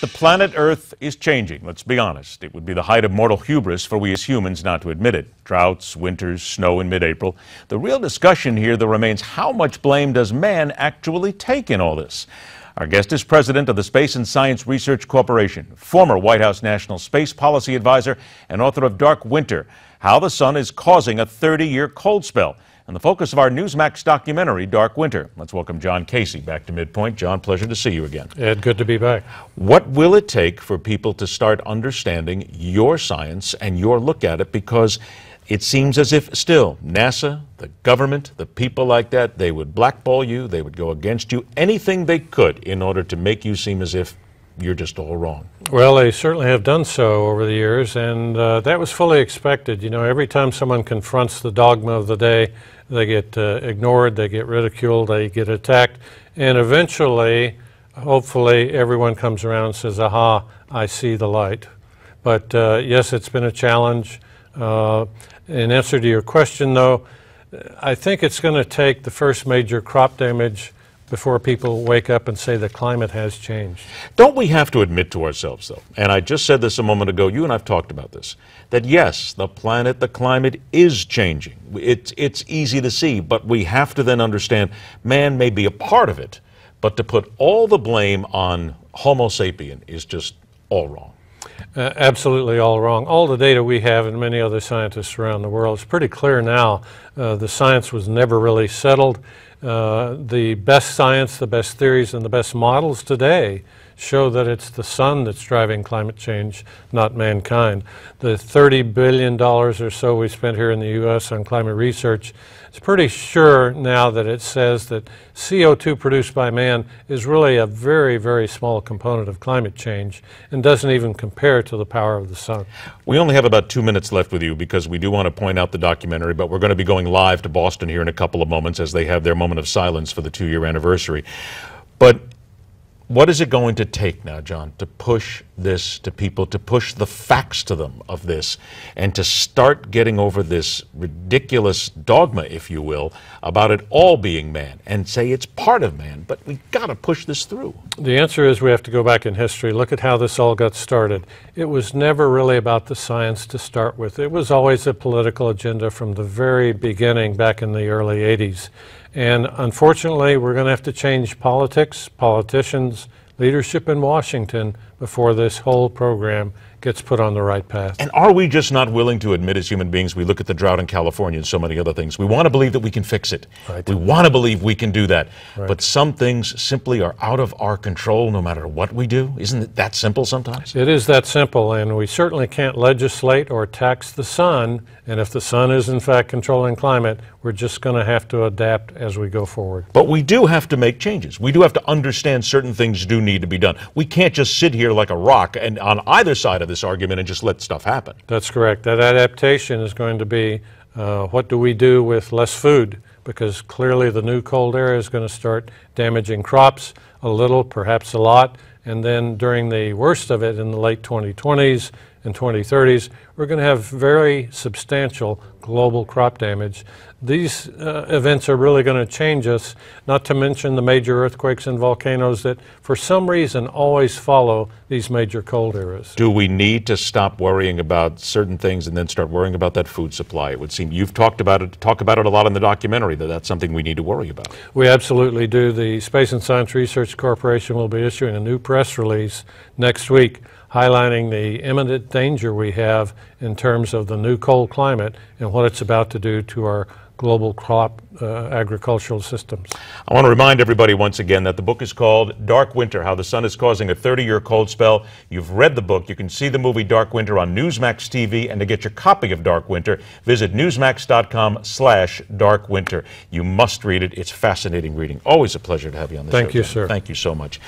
The planet Earth is changing, let's be honest. It would be the height of mortal hubris for we as humans not to admit it. Droughts, winters, snow in mid April. The real discussion here, though, remains how much blame does man actually take in all this? Our guest is president of the Space and Science Research Corporation, former White House National Space Policy Advisor, and author of Dark Winter How the Sun is Causing a 30 Year Cold Spell and the focus of our Newsmax documentary, Dark Winter. Let's welcome John Casey back to Midpoint. John, pleasure to see you again. Ed, good to be back. What will it take for people to start understanding your science and your look at it? Because it seems as if still NASA, the government, the people like that, they would blackball you, they would go against you, anything they could in order to make you seem as if you're just all wrong. Well, they certainly have done so over the years, and uh, that was fully expected. You know, every time someone confronts the dogma of the day, they get uh, ignored, they get ridiculed, they get attacked, and eventually, hopefully, everyone comes around and says, aha, I see the light. But uh, yes, it's been a challenge. Uh, in answer to your question, though, I think it's going to take the first major crop damage before people wake up and say the climate has changed. Don't we have to admit to ourselves, though, and I just said this a moment ago, you and I've talked about this, that yes, the planet, the climate is changing. It's, it's easy to see, but we have to then understand man may be a part of it, but to put all the blame on Homo sapien is just all wrong. Uh, absolutely all wrong. All the data we have and many other scientists around the world, it's pretty clear now uh, the science was never really settled. Uh, the best science, the best theories, and the best models today show that it's the sun that's driving climate change, not mankind. The $30 billion or so we spent here in the U.S. on climate research, it's pretty sure now that it says that CO2 produced by man is really a very, very small component of climate change and doesn't even compare to the power of the sun. We only have about two minutes left with you because we do want to point out the documentary, but we're going to be going live to Boston here in a couple of moments as they have their moment moment of silence for the two year anniversary. But what is it going to take now, John, to push this to people, to push the facts to them of this, and to start getting over this ridiculous dogma, if you will, about it all being man, and say it's part of man, but we have got to push this through. The answer is we have to go back in history, look at how this all got started. It was never really about the science to start with. It was always a political agenda from the very beginning back in the early 80s. And unfortunately, we're going to have to change politics, politicians, leadership in Washington before this whole program gets put on the right path. And are we just not willing to admit as human beings, we look at the drought in California and so many other things, we want to believe that we can fix it. Right. We want to believe we can do that. Right. But some things simply are out of our control no matter what we do. Isn't it that simple sometimes? It is that simple, and we certainly can't legislate or tax the sun. And if the sun is in fact controlling climate, we're just going to have to adapt as we go forward. But we do have to make changes. We do have to understand certain things do need to be done. We can't just sit here here like a rock and on either side of this argument and just let stuff happen. That's correct. That adaptation is going to be uh, what do we do with less food? Because clearly the new cold air is going to start damaging crops a little, perhaps a lot, and then during the worst of it in the late 2020s and 2030s, we're going to have very substantial global crop damage. These uh, events are really going to change us, not to mention the major earthquakes and volcanoes that, for some reason, always follow these major cold eras. Do we need to stop worrying about certain things and then start worrying about that food supply? It would seem you've talked about it, talk about it a lot in the documentary, that that's something we need to worry about. We absolutely do. The Space and Science Research Corporation will be issuing a new press release next week highlighting the imminent danger we have in terms of the new cold climate and what it's about to do to our global crop uh, agricultural systems. I want to remind everybody once again that the book is called Dark Winter, How the Sun is Causing a 30-Year Cold Spell. You've read the book. You can see the movie Dark Winter on Newsmax TV. And to get your copy of Dark Winter, visit newsmax.com slash darkwinter. You must read it. It's fascinating reading. Always a pleasure to have you on the Thank show. Thank you, sir. Thank you so much.